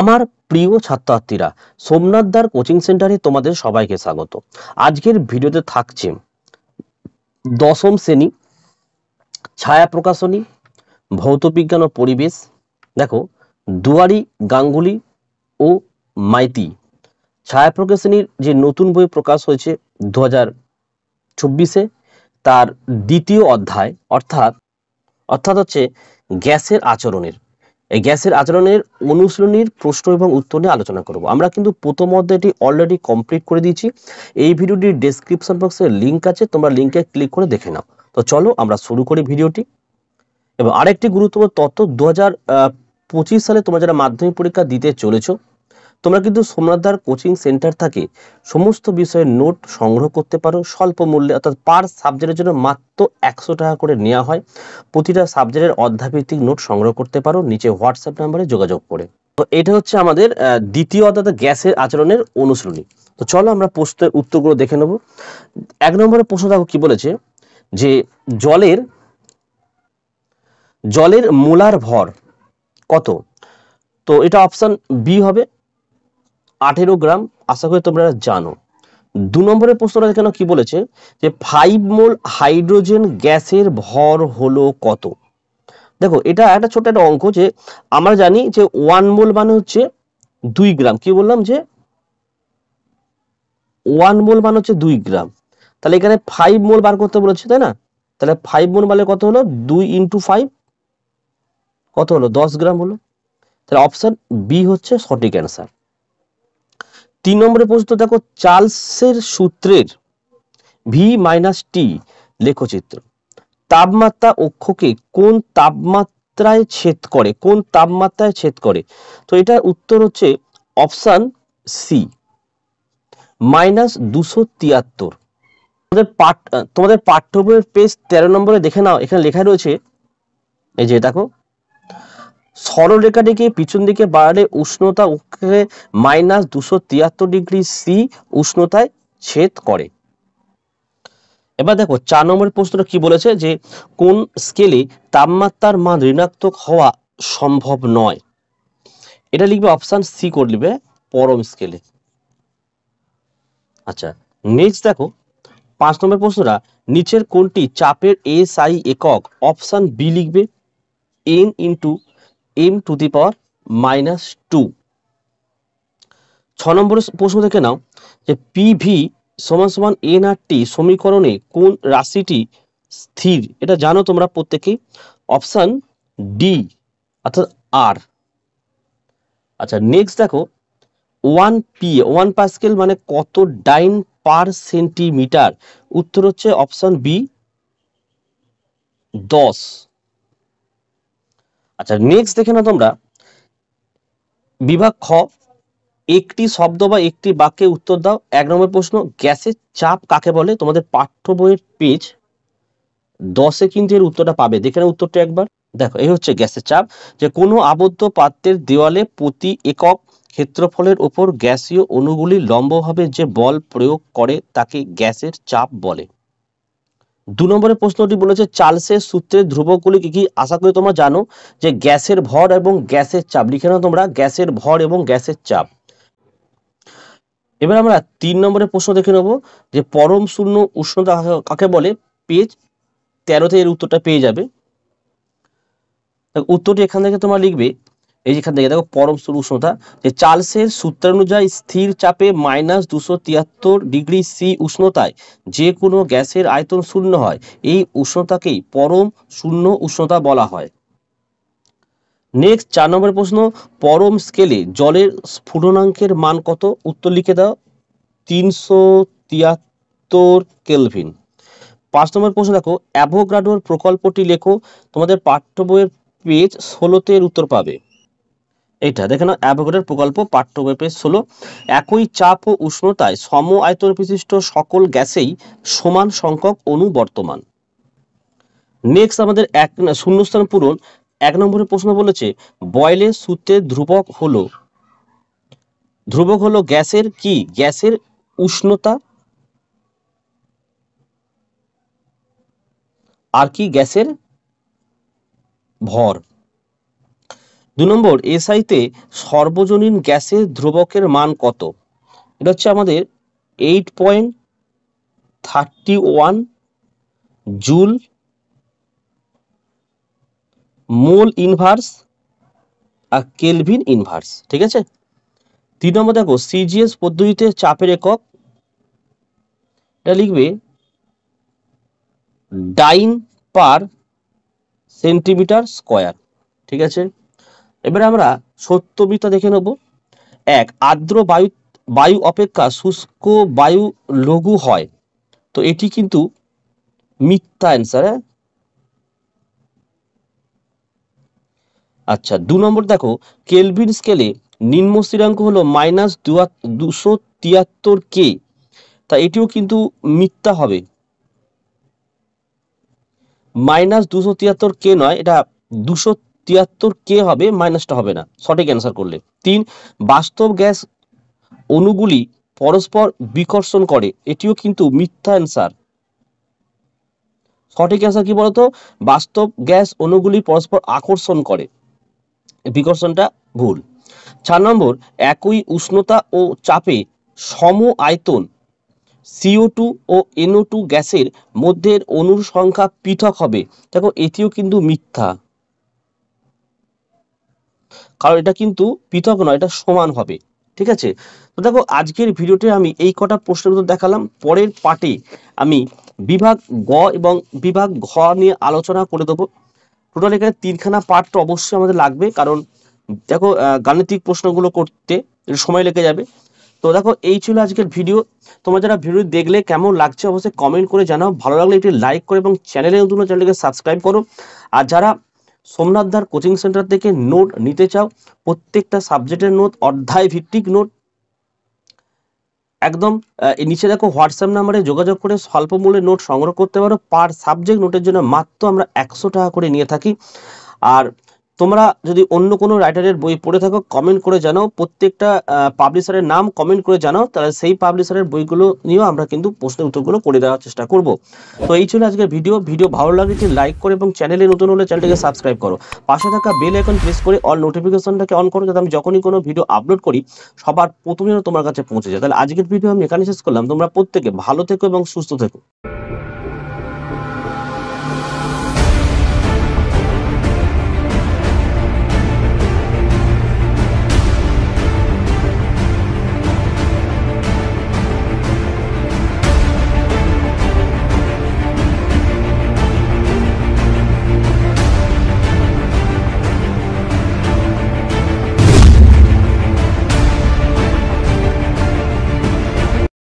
আমার প্রিয় ছাত্রছাত্রীরা সোমনাথদার কোচিং সেন্টারে তোমাদের সবাইকে স্বাগত আজকের ভিডিওতে থাকছে দশম শ্রেণী ছায়া প্রকাশনী ভৌতবিজ্ঞান ও পরিবেশ দেখো দুয়ারি গাঙ্গুলি ও মাইতি ছায়া প্রকাশনীর যে নতুন বই প্রকাশ হয়েছে দু হাজার চব্বিশে তার দ্বিতীয় অধ্যায় অর্থাৎ অর্থাৎ হচ্ছে গ্যাসের আচরণের গ্যাসের আচরণের অনুশীলনীর প্রশ্ন এবং উত্তর নিয়ে আলোচনা করব আমরা কিন্তু প্রথম অধ্যায়টি অলরেডি কমপ্লিট করে দিয়েছি এই ভিডিওটির ডেসক্রিপশন বক্সের লিঙ্ক আছে তোমরা লিঙ্কে ক্লিক করে দেখে নাও তো চলো আমরা শুরু করি ভিডিওটি এবং আরেকটি গুরুত্বপূর্ণ তথ্য দু সালে তোমরা যারা মাধ্যমিক পরীক্ষা দিতে চলেছো তোমরা কিন্তু সোমনাথদার কোচিং সেন্টার থেকে সমস্ত বিষয়ের নোট সংগ্রহ করতে পারো স্বল্প মূল্যে অর্থাৎ পার সাবজেক্টের জন্য মাত্র একশো টাকা করে নেওয়া হয় প্রতিটা সাবজেক্টের অধ্যাভিত্তিক নোট সংগ্রহ করতে পারো নিচে হোয়াটসঅ্যাপ নাম্বারে যোগাযোগ করে তো এটা হচ্ছে আমাদের দ্বিতীয় অর্থাৎ গ্যাসের আচরণের অনুশীলনী তো চলো আমরা প্রশ্নের উত্তরগুলো দেখে নেব এক নম্বরে প্রশ্ন দেখো কি বলেছে যে জলের জলের মোলার ভর কত তো এটা অপশান বি হবে আঠেরো গ্রাম আশা করি তোমরা জানো দু নম্বরের প্রশ্নটা কেন কি বলেছে যে ফাইভ মোল হাইড্রোজেন গ্যাসের ভর হলো কত দেখো এটা একটা ছোট একটা অঙ্ক যে আমরা জানি যে ওয়ান মোল মানে হচ্ছে দুই গ্রাম কি বললাম যে ওয়ান মোল মানে হচ্ছে দুই গ্রাম তাহলে এখানে ফাইভ মোল বার করতে বলেছে তাই না তাহলে ফাইভ মোল মানে কত হলো দুই ইন্টু ফাইভ কত হলো দশ গ্রাম হলো তাহলে অপশন বি হচ্ছে সঠিক অ্যান্সার তিন নম্বরে প্রশ্ন দেখো চার্লসের সূত্রের ভি মাইনাস টি লেখচিত্র তাপমাত্রা অক্ষকে কোন তাপমাত্রায় ছেদ করে কোন তাপমাত্রায় ছেদ করে তো এটার উত্তর হচ্ছে অপশান সি মাইনাস দুশো তিয়াত্তর তোমাদের পাঠ তোমাদের পাঠ্য বইয়ের পেজ তেরো নম্বরে দেখে নাও এখানে লেখা রয়েছে এই যে দেখো সরলরেখাটিকে পিছন দিকে বাড়ালে উষ্ণতা উকে মাইনাস দুশো তিয়াত্তর ডিগ্রি সি উষ্ণতায় ছেদ করে এবার দেখো চার নম্বরের প্রশ্নটা কি বলেছে যে কোন স্কেলে তাপমাত্রার মান ঋণাত্মক হওয়া সম্ভব নয় এটা লিখবে অপশান সি করে লিখবে পরম স্কেলে আচ্ছা নেক্সট দেখো পাঁচ নম্বর প্রশ্নটা নিচের কোনটি চাপের এস আই একক অপশান বি লিখবে N into M to the power minus two ছ নম্বরের প্রশ্ন দেখে নাও যে পিভি সমান সমান এন সমীকরণে কোন রাশিটি স্থির এটা জানো তোমরা প্রত্যেকে অপশান ডি অর্থাৎ আর আচ্ছা নেক্সট দেখো ওয়ান পি ওয়ান পাস্কেল মানে কত ডাইন পার সেন্টিমিটার উত্তর হচ্ছে অপশান বি দশ আচ্ছা নেক্সট দেখে না তোমরা বিভাগ খ একটি শব্দ বা একটি বাক্যে উত্তর দাও এক নম্বর প্রশ্ন গ্যাসের চাপ কাকে বলে তোমাদের পাঠ্য বইয়ের পেজ দশে কিন্তু এর উত্তরটা পাবে দেখে না উত্তরটা একবার দেখো এই হচ্ছে গ্যাসের চাপ যে কোনো আবদ্ধ পাত্রের দেওয়ালে প্রতি একক ক্ষেত্রফলের ওপর গ্যাসীয় অণুগুলি লম্বভাবে যে বল প্রয়োগ করে তাকে গ্যাসের চাপ বলে দু নম্বরের প্রশ্নটি বলেছে চার্লসের সূত্রে ধ্রুবকগুলি কি কি আশা করি তোমরা জানো যে গ্যাসের ভর এবং গ্যাসের চাপ লিখে নাও তোমরা গ্যাসের ভর এবং গ্যাসের চাপ এবার আমরা তিন নম্বরের প্রশ্ন দেখে নেব যে পরম শূন্য উষ্ণতা কাকে বলে পেজ তেরোতে এর উত্তরটা পেয়ে যাবে উত্তরটি এখান থেকে তোমরা লিখবে এই যেখান থেকে দেখো পরম স্থির উষ্ণতা যে চার্লসের সূত্র অনুযায়ী স্থির চাপে মাইনাস দুশো তিয়াত্তর ডিগ্রি সি উষ্ণতায় যে কোনো গ্যাসের আয়তন শূন্য হয় এই উষ্ণতাকেই পরম শূন্য উষ্ণতা বলা হয় নেক্সট চার নম্বর প্রশ্ন পরম স্কেলে জলের স্ফুটনাঙ্কের মান কত উত্তর লিখে দাও তিনশো তিয়াত্তর কেলভিন পাঁচ নম্বর প্রশ্ন দেখো অ্যাভোগ্রাডোর প্রকল্পটি লেখো তোমাদের পাঠ্য বইয়ের পেজ ষোলোতে উত্তর পাবে এটা দেখেন নাও প্রকল্প পাঠ্য পেজ ষোলো একই চাপ ও উষ্ণতায় সম আয়তন বিশিষ্ট সকল গ্যাসেই সমান সংখ্যক অনু বর্তমান নেক্সট আমাদের এক শূন্যস্থান পূরণ এক নম্বরের প্রশ্ন বলেছে বয়লে সূত্রের ধ্রুবক হলো ধ্রুবক হলো গ্যাসের কি গ্যাসের উষ্ণতা আর কি গ্যাসের ভর দু নম্বর এসআইতে সর্বজনীন গ্যাসের ধ্রুবকের মান কত এটা হচ্ছে আমাদের eight point thirty one joule mole inverse আর কেলভিন ইনভার্স ঠিক আছে তিন নম্বর দেখো সিজিএস পদ্ধতিতে চাপের একক এটা লিখবে ডাইন পার সেন্টিমিটার স্কোয়ার ঠিক আছে এবারে আমরা মিথ্যা দেখে নেব এক আর্দ্র বায়ু বায়ু অপেক্ষা শুষ্ক বায়ু লঘু হয় তো এটি কিন্তু মিথ্যা অ্যান্সার হ্যাঁ আচ্ছা দু নম্বর দেখো কেলভিন স্কেলে নিম্ন স্থিরাঙ্ক হলো মাইনাস দুশো তিয়াত্তর কে তা এটিও কিন্তু মিথ্যা হবে মাইনাস দুশো তিয়াত্তর কে নয় এটা দুশো তিয়াত্তর কে হবে মাইনাসটা হবে না সঠিক অ্যান্সার করলে তিন বাস্তব গ্যাস অণুগুলি পরস্পর বিকর্ষণ করে এটিও কিন্তু মিথ্যা অ্যান্সার সঠিক অ্যান্সার কি বলতো বাস্তব গ্যাস অণুগুলি পরস্পর আকর্ষণ করে বিকর্ষণটা ভুল চার নম্বর একই উষ্ণতা ও চাপে সম আয়তন সিও টু ও এনও টু গ্যাসের মধ্যের অনুর সংখ্যা পৃথক হবে দেখো এটিও কিন্তু মিথ্যা কারণ এটা কিন্তু পৃথক নয় এটা সমান হবে ঠিক আছে তো দেখো আজকের ভিডিওতে আমি এই কটা প্রশ্নের উত্তর দেখালাম পরের পার্টে আমি বিভাগ গ এবং বিভাগ ঘ নিয়ে আলোচনা করে দেবো টোটাল এখানে তিনখানা পার্ট তো অবশ্যই আমাদের লাগবে কারণ দেখো গাণিতিক প্রশ্নগুলো করতে সময় লেগে যাবে তো দেখো এই ছিল আজকের ভিডিও তোমরা যারা ভিডিও দেখলে কেমন লাগছে অবশ্যই কমেন্ট করে জানাও ভালো লাগলে একটি লাইক করো এবং চ্যানেলে নতুন চ্যানেলকে সাবস্ক্রাইব করো আর যারা সোমনাথদার কোচিং সেন্টার থেকে নোট নিতে চাও প্রত্যেকটা সাবজেক্টের নোট অধ্যায় ভিত্তিক নোট একদম নিচে দেখো হোয়াটসঅ্যাপ নাম্বারে যোগাযোগ করে স্বল্প মূল্যে নোট সংগ্রহ করতে পারো পার সাবজেক্ট নোটের জন্য মাত্র আমরা একশো টাকা করে নিয়ে থাকি আর তোমরা যদি অন্য কোনো রাইটারের বই পড়ে থাকো কমেন্ট করে জানাও প্রত্যেকটা পাবলিশারের নাম কমেন্ট করে জানাও তাহলে সেই পাবলিশারের বইগুলো নিয়েও আমরা কিন্তু প্রশ্নের উত্তরগুলো করে দেওয়ার চেষ্টা করব তো এই ছিল আজকের ভিডিও ভিডিও ভালো লাগলে একটি লাইক করো এবং চ্যানেলে নতুন হলে চ্যানেলটিকে সাবস্ক্রাইব করো পাশে থাকা বেল আইকন প্রেস করে অল নোটিফিকেশনটাকে অন করো যাতে আমি যখনই কোনো ভিডিও আপলোড করি সবার প্রথমে তোমার কাছে পৌঁছে যায় তাহলে আজকের ভিডিও আমি এখানে শেষ করলাম তোমরা প্রত্যেকে ভালো থেকো এবং সুস্থ থেকো